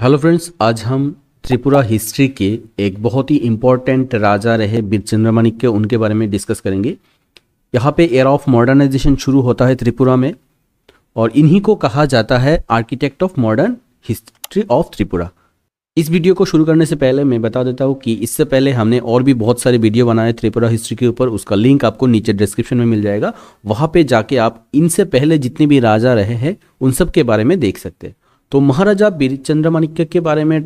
hello friends आज हम Tripura history के एक बहुत ही इंपॉर्टेंट राजा रहे के उनके बारे में डिस्कस करेंगे यहाँ पे एयर ऑफ मॉडर्नाइजेशन शुरू होता है त्रिपुरा में और इन्हीं को कहा जाता है architect of modern history of Tripura इस वीडियो को शुरू करने से पहले मैं बता देता हूँ कि इससे पहले हमने और भी बहुत सारे वीडियो बनाए त्रिपुरा हिस्ट्री के ऊपर उसका लिंक आपको नीचे डिस्क्रिप्शन में मिल जाएगा वहाँ पे जाके आप इनसे पहले जितने भी राजा रहे हैं उन सब के बारे में देख सकते हैं तो महाराजा बीर चंद्रमाणिक्य के बारे में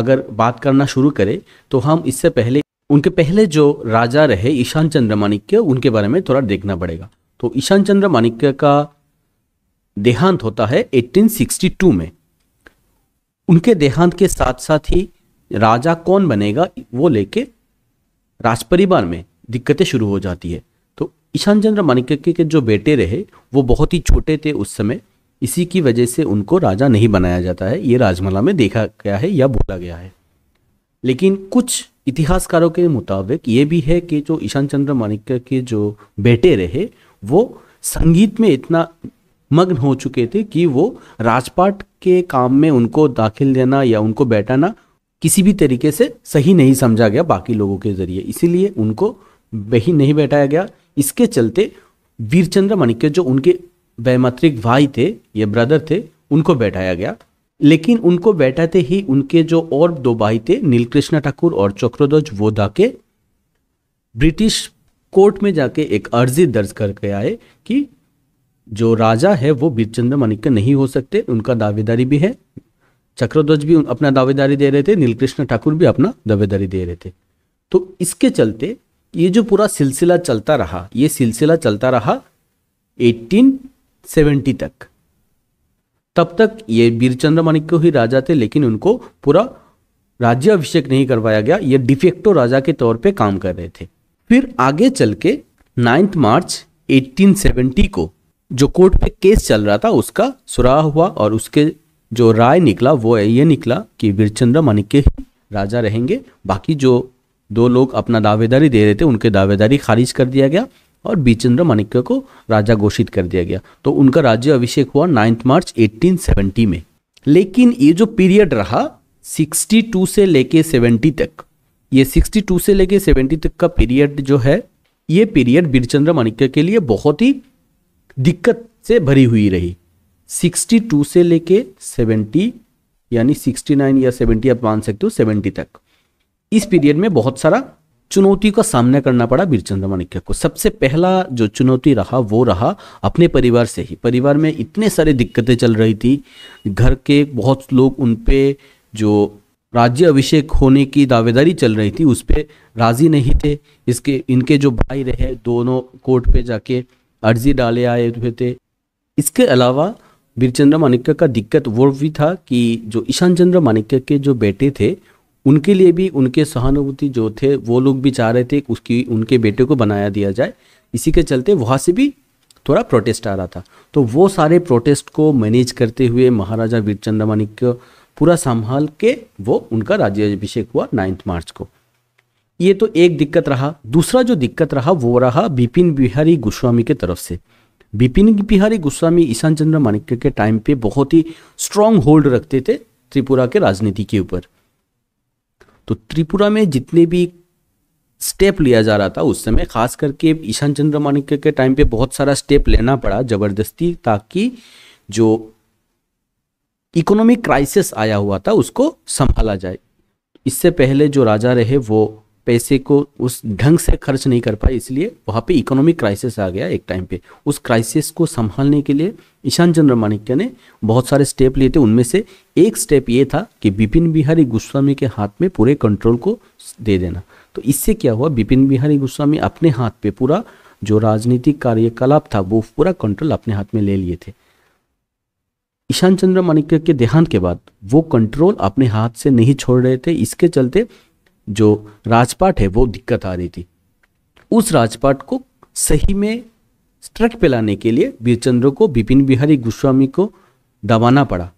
अगर बात करना शुरू करें तो हम इससे पहले उनके पहले जो राजा रहे ईशान चंद्रमाणिक्य उनके बारे में थोड़ा देखना पड़ेगा तो ईशान चंद्रमाणिक्य का देहांत होता है 1862 में उनके देहांत के साथ साथ ही राजा कौन बनेगा वो लेके राजपरिवार में दिक्कतें शुरू हो जाती है तो ईशान चंद्र माणिक्य के जो बेटे रहे वो बहुत ही छोटे थे उस समय इसी की वजह से उनको राजा नहीं बनाया जाता है ये राजमला में देखा गया है या बोला गया है लेकिन कुछ इतिहासकारों के मुताबिक ये भी है कि जो ईशान चंद्र माणिक्य के जो बेटे रहे वो संगीत में इतना मग्न हो चुके थे कि वो राजपाट के काम में उनको दाखिल देना या उनको बैठाना किसी भी तरीके से सही नहीं समझा गया बाकी लोगों के जरिए इसीलिए उनको वही नहीं बैठाया गया इसके चलते वीरचंद्र माणिक्य जो उनके बैमात्रिक भाई थे ये ब्रदर थे उनको बैठाया गया लेकिन उनको बैठाते ही उनके जो और दो भाई थे नीलकृष्ण ठाकुर और चक्रध्वज वो दाके ब्रिटिश कोर्ट में जाके एक अर्जी दर्ज करके आए कि जो राजा है वो बीरचंद्र माणिक्य नहीं हो सकते उनका दावेदारी भी है चक्रध्वज भी अपना दावेदारी दे रहे थे नीलकृष्ण ठाकुर भी अपना दावेदारी दे रहे थे तो इसके चलते ये जो पूरा सिलसिला चलता रहा ये सिलसिला चलता रहा एटीन सेवेंटी तक तब तक ये वीरचंद्र मणिक ही राजा थे लेकिन उनको पूरा राज्य अभिषेक नहीं करवाया गया ये डिफेक्टो राजा के तौर पे काम कर रहे थे फिर आगे चल के नाइन्थ मार्च 1870 को जो कोर्ट पे केस चल रहा था उसका सुराह हुआ और उसके जो राय निकला वो ये निकला कि वीरचंद्र माणिक्य ही राजा रहेंगे बाकी जो दो लोग अपना दावेदारी दे रहे थे उनके दावेदारी खारिज कर दिया गया और बीचेंद्र माणिक्य को राजा घोषित कर दिया गया तो उनका राज्य अभिषेक हुआ नाइन्थ मार्च 1870 में लेकिन ये जो पीरियड रहा 62 से लेके 70 तक ये 62 से लेके 70 तक का पीरियड जो है ये पीरियड बीरचंद्र माणिक्य के लिए बहुत ही दिक्कत से भरी हुई रही 62 से लेके 70 यानी 69 या 70 आप मान सकते हो 70 तक इस पीरियड में बहुत सारा चुनौती का सामना करना पड़ा वीर चंद्रमाणिक्य को सबसे पहला जो चुनौती रहा वो रहा अपने परिवार से ही परिवार में इतने सारे दिक्कतें चल रही थी घर के बहुत लोग उन पर जो राज्य अभिषेक होने की दावेदारी चल रही थी उस पर राजी नहीं थे इसके इनके जो भाई रहे दोनों कोर्ट पे जाके अर्जी डाले आए हुए थे इसके अलावा वीरचंद्र माणिक्य का दिक्कत वो भी था कि जो ईशान चंद्र माणिक्य के जो बेटे थे उनके लिए भी उनके सहानुभूति जो थे वो लोग भी चाह रहे थे उसकी उनके बेटे को बनाया दिया जाए इसी के चलते वहाँ से भी थोड़ा प्रोटेस्ट आ रहा था तो वो सारे प्रोटेस्ट को मैनेज करते हुए महाराजा वीर चंद्र को पूरा संभाल के वो उनका राज्यभिषेक हुआ नाइन्थ मार्च को ये तो एक दिक्कत रहा दूसरा जो दिक्कत रहा वो रहा बिपिन बिहारी गोस्वामी के तरफ से बिपिन बिहारी गोस्वामी ईशान चंद्र माणिक्य के टाइम पे बहुत ही स्ट्रांग होल्ड रखते थे त्रिपुरा के राजनीति के ऊपर तो त्रिपुरा में जितने भी स्टेप लिया जा रहा था उस समय खास करके ईशान चंद्र चंद्रमाणिक्य के टाइम पे बहुत सारा स्टेप लेना पड़ा जबरदस्ती ताकि जो इकोनॉमिक क्राइसिस आया हुआ था उसको संभाला जाए इससे पहले जो राजा रहे वो पैसे को उस ढंग से खर्च नहीं कर पाए इसलिए वहाँ पे इकोनॉमिक क्राइसिस आ गया एक टाइम पे उस क्राइसिस को संभालने के लिए ईशान चंद्र माणिक्य ने बहुत सारे स्टेप लिए थे उनमें से एक स्टेप ये था कि बिपिन बिहारी गोस्वामी के हाथ में पूरे कंट्रोल को दे देना तो इससे क्या हुआ बिपिन बिहारी गोस्वामी अपने हाथ पे पूरा जो राजनीतिक कार्यकलाप था वो पूरा कंट्रोल अपने हाथ में ले लिए थे ईशान चंद्र माणिक्य के देहांत के बाद वो कंट्रोल अपने हाथ से नहीं छोड़ रहे थे इसके चलते जो राजपाट है वो दिक्कत आ रही थी उस राजपाट को सही में स्ट्रक पे लाने के लिए बीरचंद्र को विपिन बिहारी गोस्वामी को दबाना पड़ा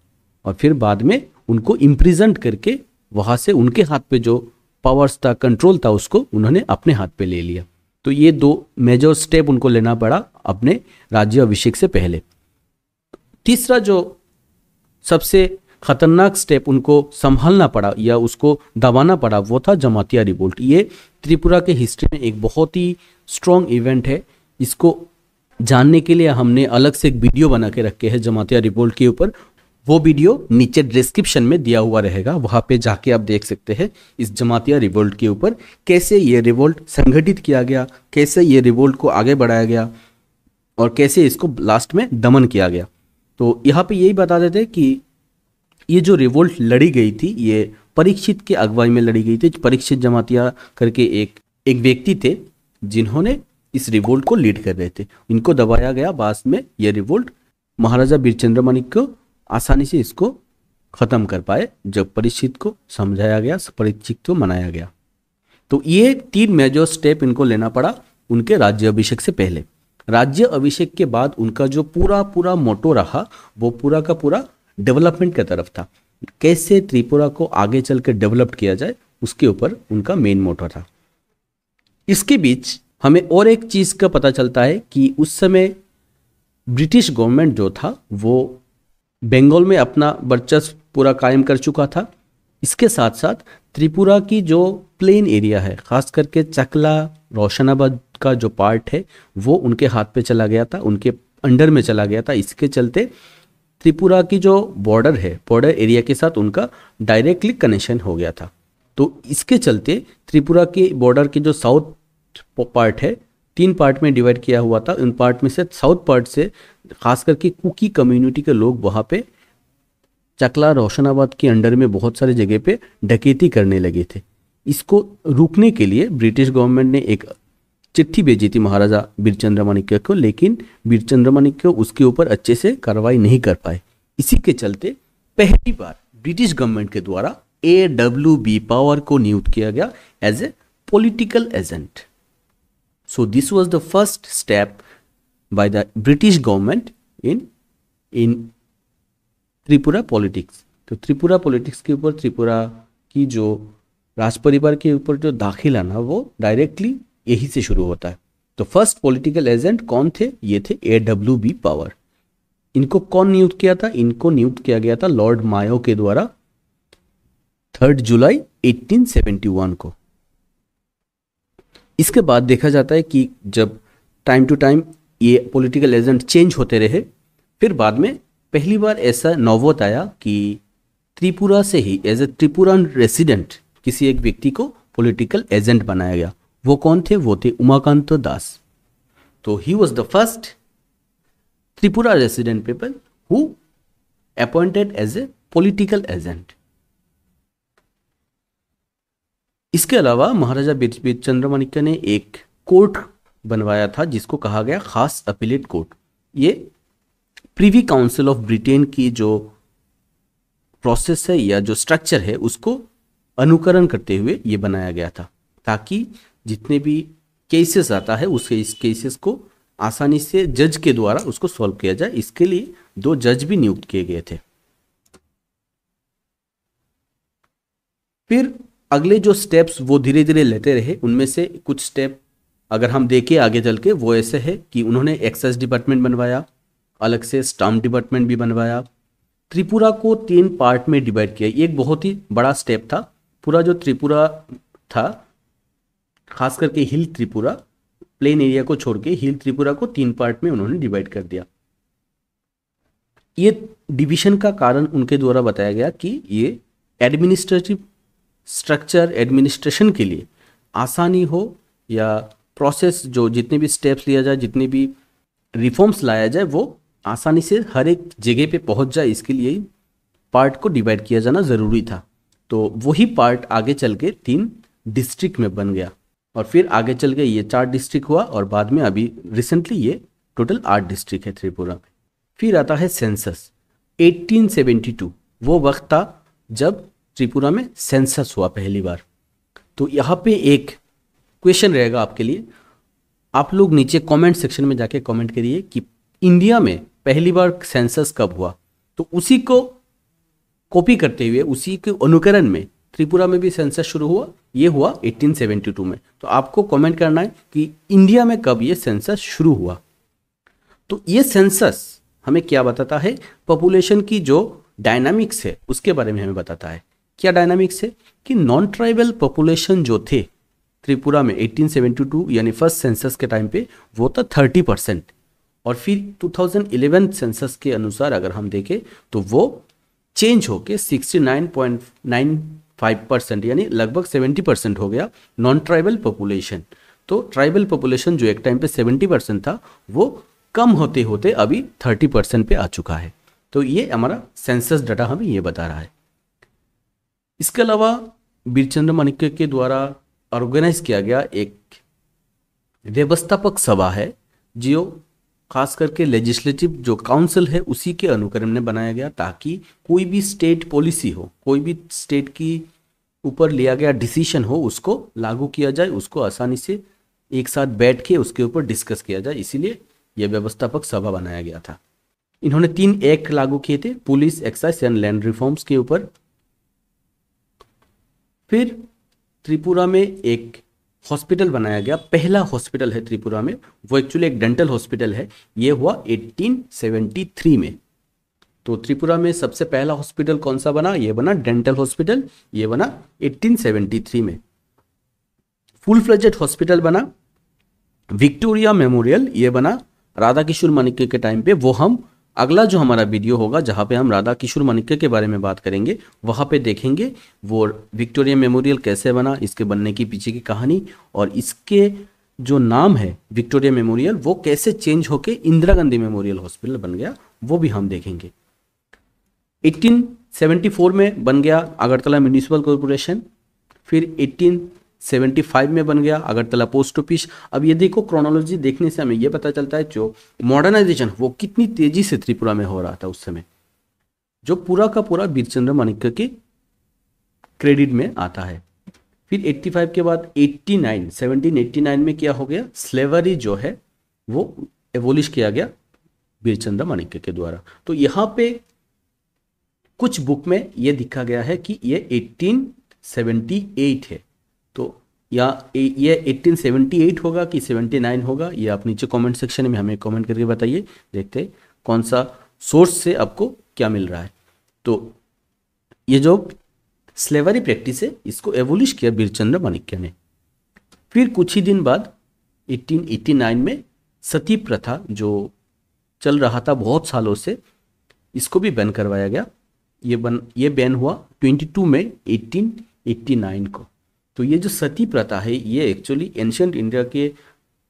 और फिर बाद में उनको इम्प्रिजेंट करके वहाँ से उनके हाथ पे जो पावर्स था कंट्रोल था उसको उन्होंने अपने हाथ पे ले लिया तो ये दो मेजर स्टेप उनको लेना पड़ा अपने राज्य अभिषेक से पहले तीसरा जो सबसे खतरनाक स्टेप उनको संभालना पड़ा या उसको दबाना पड़ा वो था जमातिया रिवोल्ट ये त्रिपुरा के हिस्ट्री में एक बहुत ही स्ट्रॉन्ग इवेंट है इसको जानने के लिए हमने अलग से एक वीडियो बना के रखे है जमातिया रिवोल्ट के ऊपर वो वीडियो नीचे डिस्क्रिप्शन में दिया हुआ रहेगा वहाँ पे जाके आप देख सकते हैं इस जमातिया रिवोल्ट के ऊपर कैसे ये रिवोल्ट संगठित किया गया कैसे ये रिवोल्ट को आगे बढ़ाया गया और कैसे इसको लास्ट में दमन किया गया तो यहाँ पे यही बता देते कि ये जो रिवोल्ट लड़ी गई थी ये परीक्षित के अगुवाई में लड़ी गई थी परीक्षित जमातिया करके एक एक व्यक्ति थे जिन्होंने इस रिवोल्ट को लीड कर रहे थे इनको दबाया गया बाद में ये रिवोल्ट महाराजा बीरचंद्र मणिक को आसानी से इसको खत्म कर पाए जब परीक्षित को समझाया गया परीक्षित को मनाया गया तो ये तीन मेजर स्टेप इनको लेना पड़ा उनके राज्य अभिषेक से पहले राज्य अभिषेक के बाद उनका जो पूरा पूरा मोटो रहा वो पूरा का पूरा डेवलपमेंट की तरफ था कैसे त्रिपुरा को आगे चलकर डेवलप किया जाए उसके ऊपर उनका मेन मोटो था इसके बीच हमें और एक चीज़ का पता चलता है कि उस समय ब्रिटिश गवर्नमेंट जो था वो बंगाल में अपना वर्चस्व पूरा कायम कर चुका था इसके साथ साथ त्रिपुरा की जो प्लेन एरिया है ख़ास करके चकला रोशनाबाद का जो पार्ट है वो उनके हाथ पे चला गया था उनके अंडर में चला गया था इसके चलते त्रिपुरा की जो बॉर्डर है बॉर्डर एरिया के साथ उनका डायरेक्टली कनेक्शन हो गया था तो इसके चलते त्रिपुरा के बॉर्डर के जो साउथ पार्ट है तीन पार्ट में डिवाइड किया हुआ था उन पार्ट में से साउथ पार्ट से खास करके कुकी कम्युनिटी के लोग वहाँ पे चकला रोशनाबाद के अंडर में बहुत सारे जगह पे डकेती करने लगे थे इसको रोकने के लिए ब्रिटिश गवर्नमेंट ने एक चिट्ठी भेजी थी महाराजा बीरचंद्र माणिक्य को लेकिन बीरचंद्र माणिक्य उसके ऊपर अच्छे से कार्रवाई नहीं कर पाए इसी के चलते पहली बार ब्रिटिश गवर्नमेंट के द्वारा ए डब्ल्यू बी पावर को नियुक्त किया गया as a political agent so this was the first step by the British government in in Tripura politics तो त्रिपुरा पॉलिटिक्स के ऊपर त्रिपुरा की जो राजपरिवार के ऊपर जो दाखिल आना वो डायरेक्टली यही से शुरू होता है तो फर्स्ट पॉलिटिकल एजेंट कौन थे ये थे ए डब्ल्यू बी पावर इनको कौन नियुक्त किया था इनको नियुक्त किया गया था लॉर्ड मायो के द्वारा थर्ड जुलाई 1871 को इसके बाद देखा जाता है कि जब टाइम टू टाइम ये पॉलिटिकल एजेंट चेंज होते रहे फिर बाद में पहली बार ऐसा नौबत आया कि त्रिपुरा से ही एज ए त्रिपुरा रेसिडेंट किसी एक व्यक्ति को पॉलिटिकल एजेंट बनाया गया वो कौन थे वो थे उमाकांत दास तो he was the first Tripura resident people who appointed as a political agent इसके अलावा महाराजा बीरबीर चंद्रमाणिक्य ने एक कोर्ट बनवाया था जिसको कहा गया खास अपीलेट कोर्ट ये प्रीवी काउंसिल ऑफ ब्रिटेन की जो प्रोसेस है या जो स्ट्रक्चर है उसको अनुकरण करते हुए ये बनाया गया था ताकि जितने भी केसेस आता है इस केसेस को आसानी से जज के द्वारा उसको सॉल्व किया जाए इसके लिए दो जज भी नियुक्त किए गए थे फिर अगले जो स्टेप्स वो धीरे धीरे लेते रहे उनमें से कुछ स्टेप अगर हम देखें आगे चल के वो ऐसे है कि उन्होंने एक्साइज डिपार्टमेंट बनवाया अलग से स्टाम्प डिपार्टमेंट भी बनवाया त्रिपुरा को तीन पार्ट में डिवाइड किया एक बहुत ही बड़ा स्टेप था पूरा जो त्रिपुरा था खास करके हिल त्रिपुरा प्लेन एरिया को छोड़ के हिल त्रिपुरा को तीन पार्ट में उन्होंने डिवाइड कर दिया ये डिवीजन का कारण उनके द्वारा बताया गया कि ये एडमिनिस्ट्रेटिव स्ट्रक्चर एडमिनिस्ट्रेशन के लिए आसानी हो या प्रोसेस जो जितने भी स्टेप्स लिया जाए जितने भी रिफॉर्म्स लाया जाए वो आसानी से हर एक जगह पे पहुंच जाए इसके लिए पार्ट को डिवाइड किया जाना ज़रूरी था तो वही पार्ट आगे चल के तीन डिस्ट्रिक्ट में बन गया और फिर आगे चल के ये चार डिस्ट्रिक्ट हुआ और बाद में अभी रिसेंटली ये टोटल आठ डिस्ट्रिक्ट है त्रिपुरा में फिर आता है सेंसस 1872 वो वक्त था जब त्रिपुरा में सेंसस हुआ पहली बार तो यहाँ पे एक क्वेश्चन रहेगा आपके लिए आप लोग नीचे कमेंट सेक्शन में जाके कमेंट करिए कि इंडिया में पहली बार सेंसस कब हुआ तो उसी को कॉपी करते हुए उसी के अनुकरण में त्रिपुरा में भी सेंसस शुरू हुआ ये हुआ 1872 में तो आपको कमेंट करना है कि इंडिया में कब ये सेंसस शुरू हुआ तो ये सेंसस हमें क्या बताता है पॉपुलेशन की जो डायनामिक्स है उसके बारे में हमें बताता है क्या डायनामिक्स है कि नॉन ट्राइबल पॉपुलेशन जो थे त्रिपुरा में 1872 यानी फर्स्ट सेंसस के टाइम पे वो था 30 परसेंट और फिर 2011 सेंसस के अनुसार अगर हम देखें तो वो चेंज होके 69.9 फाइव परसेंट यानी लगभग सेवेंटी परसेंट हो गया नॉन ट्राइबल पॉपुलेशन तो ट्राइबल पॉपुलेशन जो एक टाइम पे सेवेंटी परसेंट था वो कम होते होते अभी थर्टी परसेंट पे आ चुका है तो ये हमारा सेंसस डाटा हमें ये बता रहा है इसके अलावा बीरचंद्र माणिक्य के द्वारा ऑर्गेनाइज किया गया एक व्यवस्थापक सभा है जो खास करके लेजिस्लेटिव जो काउंसिल है उसी के अनुक्रम में बनाया गया ताकि कोई भी स्टेट पॉलिसी हो कोई भी स्टेट की ऊपर लिया गया डिसीशन हो उसको लागू किया जाए उसको आसानी से एक साथ बैठ के उसके ऊपर डिस्कस किया जाए इसीलिए यह व्यवस्थापक सभा बनाया गया था इन्होंने तीन एक्ट लागू किए थे police excise and land reforms के ऊपर फिर त्रिपुरा में एक हॉस्पिटल बनाया गया पहला हॉस्पिटल है त्रिपुरा में वो एक्चुअली एक डेंटल हॉस्पिटल है ये हुआ 1873 में तो त्रिपुरा में सबसे पहला हॉस्पिटल कौन सा बना ये बना डेंटल हॉस्पिटल ये बना 1873 में फुल फ्लजेड हॉस्पिटल बना विक्टोरिया मेमोरियल ये बना राधा किशोर मणिक के टाइम पे वो हम अगला जो हमारा वीडियो होगा जहाँ पे हम राधा किशोर मणिक्य के बारे में बात करेंगे वहाँ पे देखेंगे वो विक्टोरिया मेमोरियल कैसे बना इसके बनने की पीछे की कहानी और इसके जो नाम है विक्टोरिया मेमोरियल वो कैसे चेंज होके इंदिरा गांधी मेमोरियल हॉस्पिटल बन गया वो भी हम देखेंगे 1874 में बन गया अगरतला म्यूनिसिपल कॉरपोरेशन फिर 18 75 में बन गया अगरतला पोस्ट ऑफिस अब ये देखो क्रोनोलॉजी देखने से हमें ये पता चलता है जो मॉडर्नाइजेशन वो कितनी तेजी से त्रिपुरा में हो रहा था उस समय जो पूरा का पूरा बीरचंद्र माणिक्य के क्रेडिट में आता है फिर 85 के बाद 89 1789 में क्या हो गया स्लेवरी जो है वो एवोलिश किया गया बीरचंद्र माणिक्य के द्वारा तो यहाँ पे कुछ बुक में ये दिखा गया है कि ये 1878 है तो या ये 1878 होगा कि 79 होगा ये आप नीचे कमेंट सेक्शन में हमें कमेंट करके बताइए देखते हैं कौन सा सोर्स से आपको क्या मिल रहा है तो ये जो स्लेवरी प्रैक्टिस है इसको एवोलिश किया बीरचंद्र माणिक्य ने फिर कुछ ही दिन बाद 1889 में सती प्रथा जो चल रहा था बहुत सालों से इसको भी बैन करवाया गया ये बन ये बैन हुआ 22 टू 1889 को तो ये जो सती प्रथा है ये एक्चुअली एंशंट इंडिया के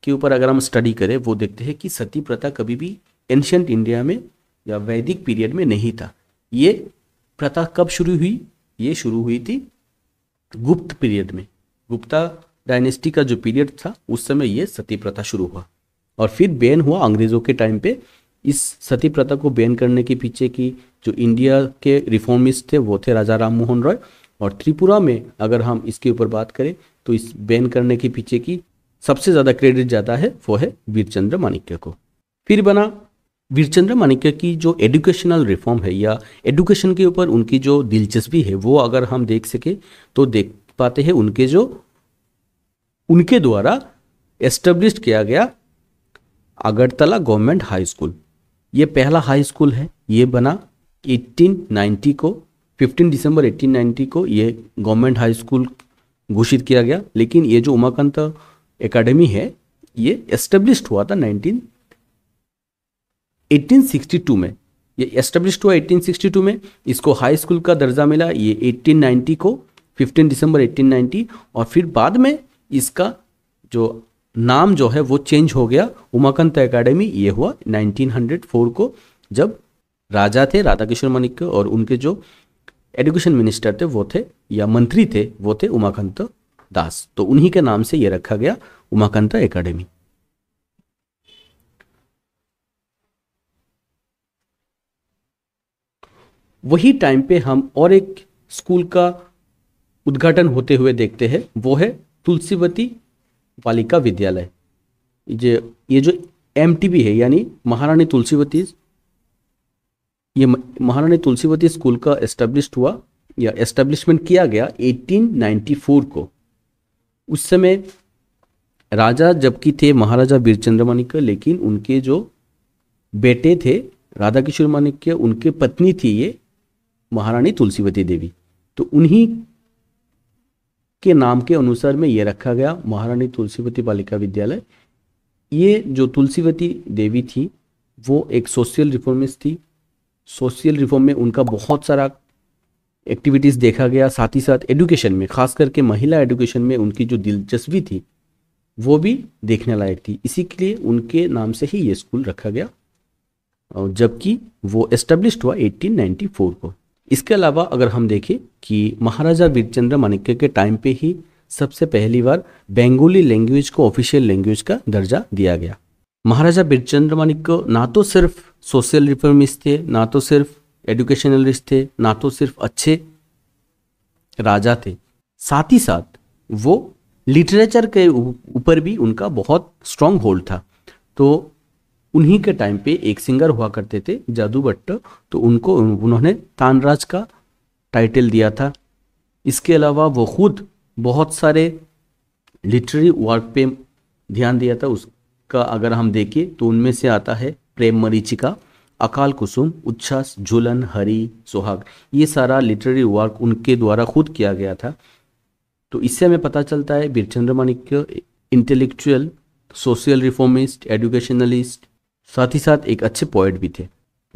के ऊपर अगर हम स्टडी करें वो देखते हैं कि सती प्रथा कभी भी एंशंट इंडिया में या वैदिक पीरियड में नहीं था ये प्रथा कब शुरू हुई ये शुरू हुई थी गुप्त पीरियड में गुप्ता डायनेस्टी का जो पीरियड था उस समय ये सती प्रथा शुरू हुआ और फिर बैन हुआ अंग्रेज़ों के टाइम पे इस सती प्रथा को बैन करने के पीछे की जो इंडिया के रिफॉर्मिस्ट थे वो थे राजा राम मोहन रॉय और त्रिपुरा में अगर हम इसके ऊपर बात करें तो इस बैन करने के पीछे की सबसे ज़्यादा क्रेडिट जाता है वो है वीरचंद्र माणिक्य को फिर बना वीरचंद्र माणिक्य की जो एजुकेशनल रिफॉर्म है या एजुकेशन के ऊपर उनकी जो दिलचस्पी है वो अगर हम देख सके तो देख पाते हैं उनके जो उनके द्वारा एस्टेब्लिश किया गया अगरतला गवर्नमेंट हाई स्कूल ये पहला हाई स्कूल है ये बना 1890 को 15 दिसंबर 1890 को ये गवर्नमेंट हाई स्कूल घोषित किया गया लेकिन ये जो उमाकांत एकेडमी है ये एस्टेब्लिश हुआ था 19 1862 में ये एस्टेब्लिश हुआ 1862 में इसको हाई स्कूल का दर्जा मिला ये 1890 को 15 दिसंबर 1890 और फिर बाद में इसका जो नाम जो है वो चेंज हो गया उमाकांत एकेडमी ये हुआ 1904 को जब राजा थे राधा किशोर मणिक और उनके जो एजुकेशन मिनिस्टर थे वो थे या मंत्री थे वो थे उमाकांत दास तो उन्हीं के नाम से ये रखा गया उमाकांत एकेडमी वही टाइम पे हम और एक स्कूल का उद्घाटन होते हुए देखते हैं वो है तुलसीवती बालिका विद्यालय ये ये जो एम है यानी महारानी तुलसीवती ये महारानी तुलसीवती स्कूल का एस्टेब्लिश हुआ या एस्टेब्लिशमेंट किया गया 1894 को उस समय राजा जबकि थे महाराजा बीरचंद्र माणिक लेकिन उनके जो बेटे थे राधा किशोर माणिक्य उनके पत्नी थी ये महारानी तुलसीवती देवी तो उन्हीं के नाम के अनुसार में ये रखा गया महारानी तुलसीवती बालिका विद्यालय ये जो तुलसीवती देवी थी वो एक सोशल रिफॉर्मिस्ट थी सोशल रिफॉर्म में उनका बहुत सारा एक्टिविटीज़ देखा गया साथ ही साथ एडुकेशन में खास करके महिला एडुकेशन में उनकी जो दिलचस्पी थी वो भी देखने लायक थी इसी के लिए उनके नाम से ही ये स्कूल रखा गया और जबकि वो एस्टेब्लिश हुआ 1894 को इसके अलावा अगर हम देखें कि महाराजा वीरचंद्र मानिक्य के टाइम पे ही सबसे पहली बार बेंगोली लैंग्वेज को ऑफिशियल लैंग्वेज का दर्जा दिया गया महाराजा बिरचंद्र मानिक को ना तो सिर्फ सोशल रिफॉर्मिस्ट थे ना तो सिर्फ एजुकेशनलिस्ट थे ना तो सिर्फ अच्छे राजा थे साथ ही साथ वो लिटरेचर के ऊपर भी उनका बहुत स्ट्रांग होल्ड था तो उन्हीं के टाइम पे एक सिंगर हुआ करते थे जादू भट्ट तो उनको उन्होंने तानराज का टाइटल दिया था इसके अलावा वो खुद बहुत सारे लिटरेरी वर्क पे ध्यान दिया था उस का अगर हम देखें तो उनमें से आता है प्रेम मरीचिका अकाल कुसुम उच्छ्वास झूलन हरी सुहाग ये सारा लिटरेरी वर्क उनके द्वारा खुद किया गया था तो इससे हमें पता चलता है Birchandra Manikya intellectual social reformist educationalist साथ ही साथ एक अच्छे पोइट भी थे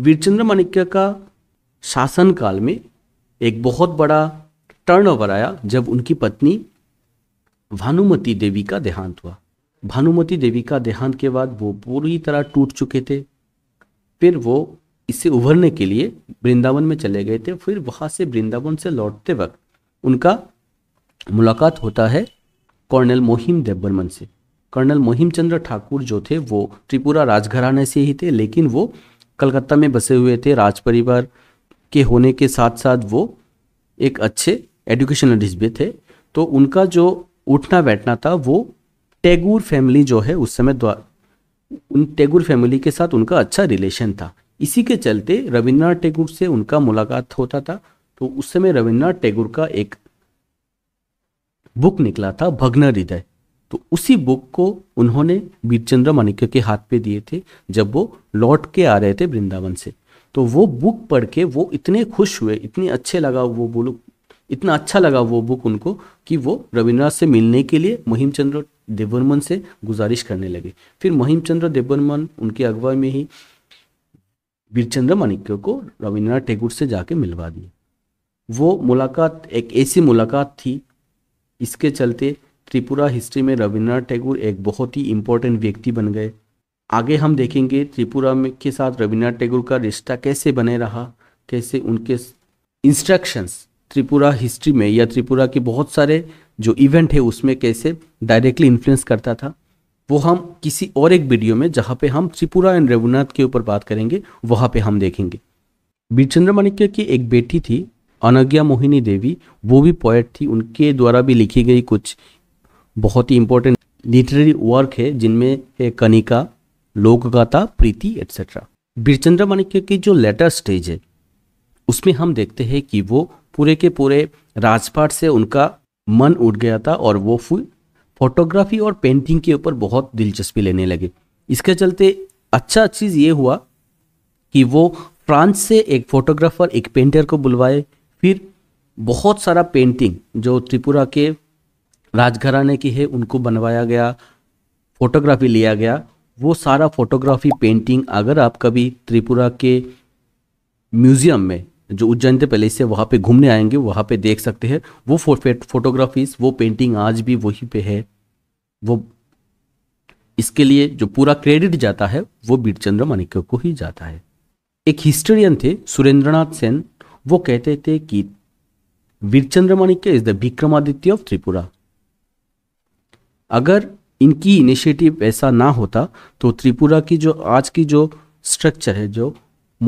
वीरचंद्र माणिक्य का शासन काल में एक बहुत बड़ा टर्न ओवर आया जब उनकी पत्नी भानुमती देवी का देहांत हुआ भानुमती देवी का देहांत के बाद वो पूरी तरह टूट चुके थे फिर वो इससे उभरने के लिए वृंदावन में चले गए थे फिर वहाँ से वृंदावन से लौटते वक्त उनका मुलाकात होता है कर्नल मोहिम देवबर्मन से कर्नल मोहिम चंद्र ठाकुर जो थे वो त्रिपुरा राजघराने से ही थे लेकिन वो कलकत्ता में बसे हुए थे राज परिवार के होने के साथ साथ वो एक अच्छे एजुकेशनलिस्ट भी थे तो उनका जो उठना बैठना था वो टैगोर फैमिली जो है उस समय उन टैगोर फैमिली के साथ उनका अच्छा रिलेशन था इसी के चलते रविन्द्रनाथ टैगोर से उनका मुलाकात होता था तो उस समय रविन्द्रनाथ टैगोर का एक बुक निकला था भग्न हृदय तो उसी बुक को उन्होंने बीरचंद्र माणिक्य के हाथ पे दिए थे जब वो लौट के आ रहे थे वृंदावन से तो वो बुक पढ़ के वो इतने खुश हुए इतने अच्छे लगा वो बुक इतना अच्छा लगा वो बुक उनको कि वो रविन्द्रनाथ से मिलने के लिए महिम चंद्र देवर्मन से गुजारिश करने लगे फिर महिम चंद्र देववर्मन उनके अगुवाई में ही वीरचंद्र माणिक्य को रविन्द्रनाथ टैगोर से जाके मिलवा दिए वो मुलाकात एक ऐसी मुलाकात थी इसके चलते त्रिपुरा हिस्ट्री में रविन्द्रनाथ टैगोर एक बहुत ही इम्पोर्टेंट व्यक्ति बन गए आगे हम देखेंगे त्रिपुरा में के साथ रविन्द्रनाथ टैगोर का रिश्ता कैसे बने रहा कैसे उनके इंस्ट्रक्शंस त्रिपुरा हिस्ट्री में या त्रिपुरा के बहुत सारे जो इवेंट है उसमें कैसे डायरेक्टली इन्फ्लुएंस करता था वो हम किसी और एक वीडियो में जहाँ पे हम त्रिपुरा एंड रघुनाथ के ऊपर बात करेंगे वहाँ पे हम देखेंगे बीरचंद्र माणिक्य की एक बेटी थी अनज्ञा मोहिनी देवी वो भी पोएट थी उनके द्वारा भी लिखी गई कुछ बहुत ही इंपॉर्टेंट लिटरेरी वर्क है जिनमें है कनिका लोकगाथा प्रीति एट्सेट्रा बीरचंद्र माणिक्य की जो लेटर स्टेज है उसमें हम देखते हैं कि वो पूरे के पूरे राजपाट से उनका मन उठ गया था और वो फुल फोटोग्राफी और पेंटिंग के ऊपर बहुत दिलचस्पी लेने लगे इसके चलते अच्छा चीज़ ये हुआ कि वो फ्रांस से एक फोटोग्राफर एक पेंटर को बुलवाए फिर बहुत सारा पेंटिंग जो त्रिपुरा के राजघराने की है उनको बनवाया गया फोटोग्राफी लिया गया वो सारा फोटोग्राफी पेंटिंग अगर आप कभी त्रिपुरा के म्यूज़ियम में जो उज्जैन थे पहले से वहाँ पे घूमने आएंगे वहाँ पे देख सकते हैं वो फो, फोटोग्राफीज वो पेंटिंग आज भी वहीं पे है वो इसके लिए जो पूरा क्रेडिट जाता है वो बीरचंद्र माणिक्य को ही जाता है एक हिस्टोरियन थे सुरेंद्रनाथ सेन वो कहते थे कि Virchandra Manikya is the Vikramaditya of Tripura अगर इनकी इनिशिएटिव ऐसा ना होता तो त्रिपुरा की जो आज की जो स्ट्रक्चर है जो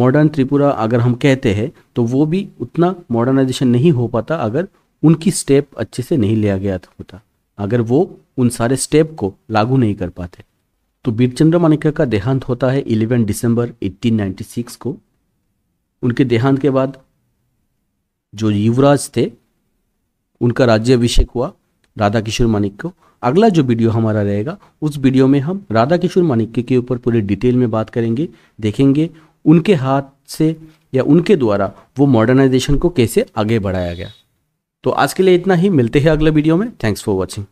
मॉडर्न त्रिपुरा अगर हम कहते हैं तो वो भी उतना मॉडर्नाइजेशन नहीं हो पाता अगर उनकी स्टेप अच्छे से नहीं लिया गया होता अगर वो उन सारे स्टेप को लागू नहीं कर पाते तो बीरचंद्र मानिक्य का देहांत होता है 11 दिसंबर 1896 को उनके देहांत के बाद जो युवराज थे उनका राज्य अभिषेक हुआ राधा किशोर मानिक को अगला जो वीडियो हमारा रहेगा उस वीडियो में हम राधा किशोर मानिक्य के ऊपर पूरे डिटेल में बात करेंगे देखेंगे उनके हाथ से या उनके द्वारा वो मॉडर्नाइजेशन को कैसे आगे बढ़ाया गया तो आज के लिए इतना ही मिलते हैं अगले वीडियो में थैंक्स फॉर वॉचिंग